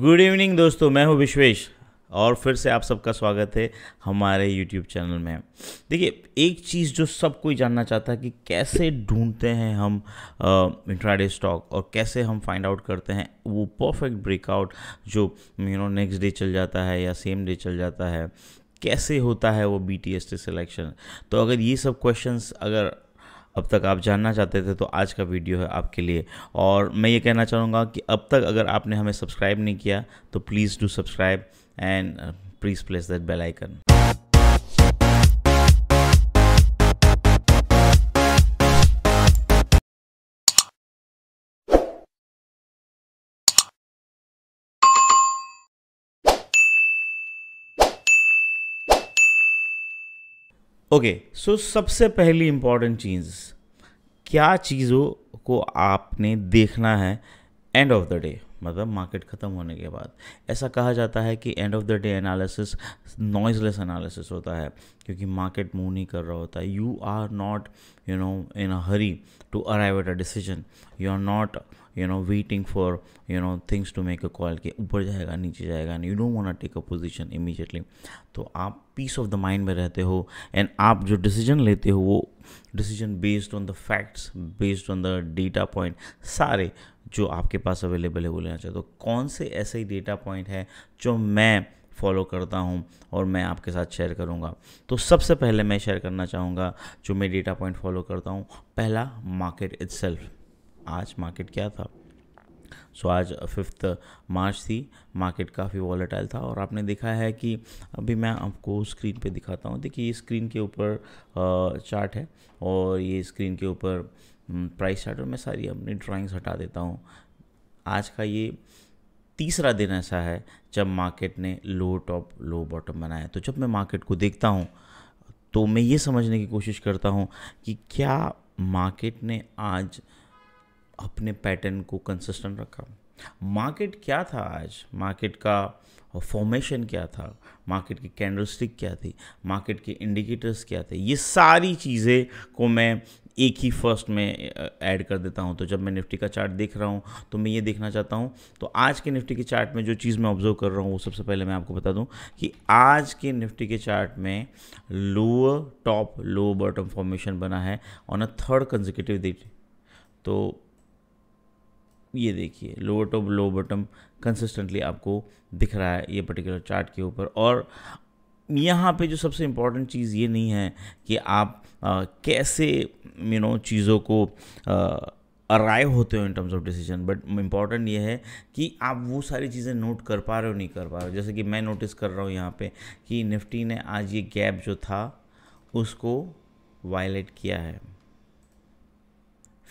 good evening दोस्तों मैं हूं विश्वेश और फिर से आप सबका स्वागत है हमारे YouTube चैनल में देखिए एक चीज़ जो सब कोई जानना चाहता है कि कैसे ढूंढते हैं हम इंट्राडे स्टॉक और कैसे हम फाइंड आउट करते हैं वो परफेक्ट ब्रेकआउट जो यू नो नेक्स्ट डे चल जाता है या सेम डे चल जाता है कैसे होता है वो B T S T selection तो अगर ये सब क्वेश्चंस अगर अब तक आप जानना चाहते थे तो आज का वीडियो है आपके लिए और मैं ये कहना चाहूँगा कि अब तक अगर आपने हमें सब्सक्राइब नहीं किया तो please do subscribe and please place that bell icon okay so सबसे पहली इंपॉर्टेंट चीज़ क्या चीज़ों को आपने देखना है एंड ऑफ द डे मतलब मार्केट ख़त्म होने के बाद ऐसा कहा जाता है कि end of the day analysis noiseless analysis होता है क्योंकि मार्केट मूव नहीं कर रहा होता है you are not you know in a hurry to arrive at a decision you are not you know waiting for you know things to make a call के ऊपर जाएगा नीचे जाएगा you don't want take a position immediately तो आप piece of the mind में रहते हो एंड आप जो डिसीजन लेते हो वो decision based on the facts based on the data point सारे जो आपके पास अवेलेबल है वो लेना चाहते हो कौन से ऐसे ही डेटा पॉइंट हैं जो मैं फॉलो करता हूँ और मैं आपके साथ शेयर करूँगा तो सबसे पहले मैं शेयर करना चाहूँगा जो मैं डेटा पॉइंट फॉलो करता हूँ पहला मार्केट इट आज मार्केट क्या था सो so, आज फिफ्थ मार्च थी मार्केट काफ़ी वॉलेटाइल था और आपने देखा है कि अभी मैं आपको स्क्रीन पे दिखाता हूँ देखिए ये स्क्रीन के ऊपर चार्ट है और ये स्क्रीन के ऊपर प्राइस हम्म, चार्टर में सारी अपनी ड्राइंग्स हटा देता हूँ आज का ये तीसरा दिन ऐसा है जब मार्केट ने लो टॉप लो बॉटम बनाया तो जब मैं मार्केट को देखता हूँ तो मैं ये समझने की कोशिश करता हूँ कि क्या मार्केट ने आज अपने पैटर्न को कंसिस्टेंट रखा मार्केट क्या था आज मार्केट का फॉर्मेशन क्या था मार्केट की कैंडलस्टिक क्या थी मार्केट के इंडिकेटर्स क्या थे ये सारी चीज़ें को मैं एक ही फर्स्ट में ऐड कर देता हूँ तो जब मैं निफ्टी का चार्ट देख रहा हूँ तो मैं ये देखना चाहता हूँ तो आज के निफ्टी के चार्ट में जो चीज़ मैं ऑब्जर्व कर रहा हूँ वो सबसे पहले मैं आपको बता दूँ कि आज के निफ्टी के चार्ट में lower top lower bottom formation बना है on a third consecutive date तो ये देखिए lower top lower bottom consistently आपको दिख रहा है ये पर्टिकुलर चार्ट के ऊपर और यहाँ पे जो सबसे इम्पॉर्टेंट चीज़ ये नहीं है कि आप आ, कैसे यू नो चीज़ों को अराइव होते हो in terms of decision but important ये है कि आप वो सारी चीज़ें नोट कर पा रहे हो नहीं कर पा रहे हो जैसे कि मैं नोटिस कर रहा हूँ यहाँ पे कि निफ्टी ने आज ये गैप जो था उसको वायलेट किया है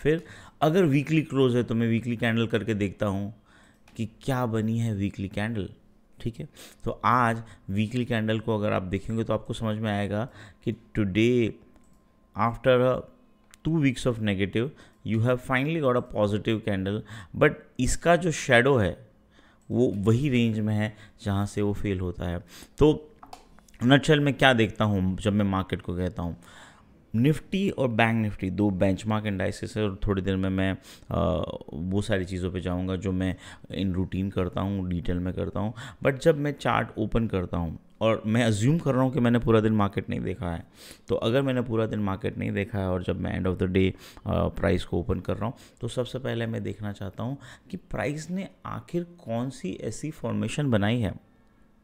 फिर अगर वीकली क्लोज है तो मैं वीकली कैंडल करके देखता हूँ कि क्या बनी है वीकली कैंडल ठीक है तो आज वीकली कैंडल को अगर आप देखेंगे तो आपको समझ में आएगा कि today after two weeks of negative you have finally got a positive candle but इसका जो शेडो है वो वही रेंज में है जहाँ से वो फेल होता है तो नटशल में क्या देखता हूँ जब मैं मार्केट को कहता हूँ निफ्टी और बैंक निफ्टी दो बेंचमार्क इंडाइसिस है और थोड़ी देर में मैं आ, वो सारी चीज़ों पे जाऊँगा जो मैं इन रूटीन करता हूँ डिटेल में करता हूँ बट जब मैं चार्ट ओपन करता हूँ और मैं अज्यूम कर रहा हूँ कि मैंने पूरा दिन मार्केट नहीं देखा है तो अगर मैंने पूरा दिन मार्केट नहीं देखा है और जब मैं end of the day price को ओपन कर रहा हूँ तो सबसे पहले मैं देखना चाहता हूँ कि प्राइस ने आखिर कौन सी ऐसी फॉर्मेशन बनाई है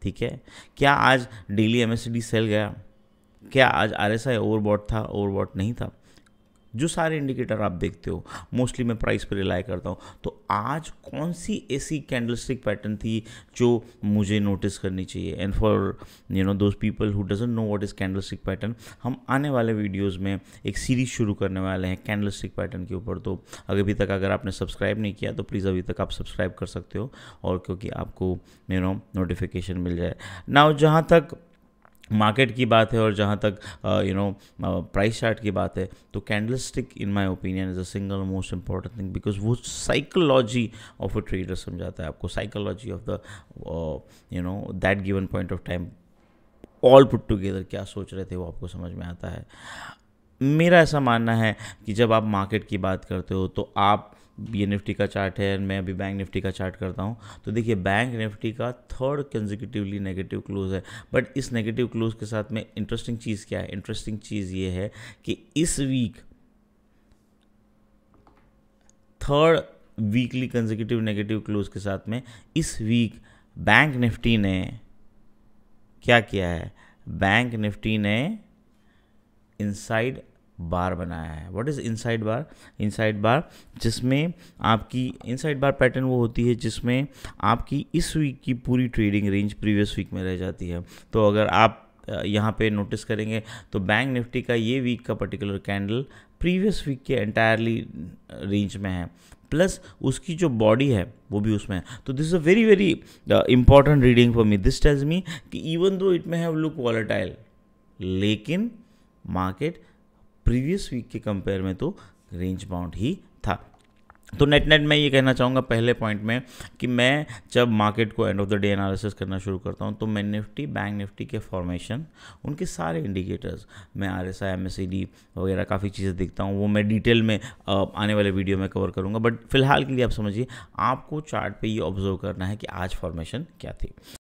ठीक है क्या आज डेली एम सेल गया क्या आज आर एस आई ओवरबॉट था ओवरबॉट नहीं था जो सारे इंडिकेटर आप देखते हो मोस्टली मैं प्राइस पर रिलाई करता हूँ तो आज कौन सी ऐसी कैंडलस्टिक पैटर्न थी जो मुझे नोटिस करनी चाहिए and for you know those people who doesn't know what is candlestick pattern हम आने वाले वीडियोस में एक सीरीज़ शुरू करने वाले हैं कैंडलस्टिक पैटर्न के ऊपर तो अगर अभी तक अगर आपने सब्सक्राइब नहीं किया तो प्लीज़ अभी तक आप सब्सक्राइब कर सकते हो और क्योंकि आपको यू नो नोटिफिकेशन मिल जाए ना जहाँ तक मार्केट की बात है और जहाँ तक यू नो प्राइस चार्ट की बात है तो candlestick in my opinion is a single most important thing because वो साइकोलॉजी ऑफ अ ट्रेडर समझाता है आपको psychology of the you know that given point of time all put together क्या सोच रहे थे वो आपको समझ में आता है मेरा ऐसा मानना है कि जब आप मार्केट की बात करते हो तो आप ये निफ्टी का चार्ट है मैं अभी बैंक निफ्टी का चार्ट करता हूँ तो देखिए बैंक निफ्टी का थर्ड कंजिकटिवली नेगेटिव क्लोज है बट इस नेगेटिव क्लोज के साथ में इंटरेस्टिंग चीज़ क्या है इंटरेस्टिंग चीज़ ये है कि इस week third weekly consecutive negative close के साथ में इस वीक बैंक निफ्टी ने क्या किया है बैंक निफ्टी ने इनसाइड बार बनाया है what is inside bar inside bar जिसमें आपकी इनसाइड बार पैटर्न वो होती है जिसमें आपकी इस वीक की पूरी ट्रेडिंग रेंज प्रीवियस वीक में रह जाती है तो अगर आप यहाँ पे नोटिस करेंगे तो बैंक निफ्टी का ये वीक का पर्टिकुलर कैंडल प्रीवियस वीक के एंटायरली रेंज में है प्लस उसकी जो बॉडी है वो भी उसमें है तो this is a very very important reading for me this tells me कि even though it may have look volatile लेकिन मार्केट प्रीवियस वीक के कंपेयर में तो रेंज बाउंड ही था तो नेट नेट मैं ये कहना चाहूँगा पहले पॉइंट में कि मैं जब मार्केट को end of the day analysis करना शुरू करता हूँ तो मैं निफ्टी बैंक निफ्टी के फॉर्मेशन उनके सारे इंडिकेटर्स मैं R S I M S D वगैरह काफ़ी चीज़ें देखता हूँ वो मैं डिटेल में आने वाले वीडियो में कवर करूँगा बट फिलहाल के लिए आप समझिए आपको चार्ट पे ये ऑब्जर्व करना है कि आज फॉर्मेशन क्या थी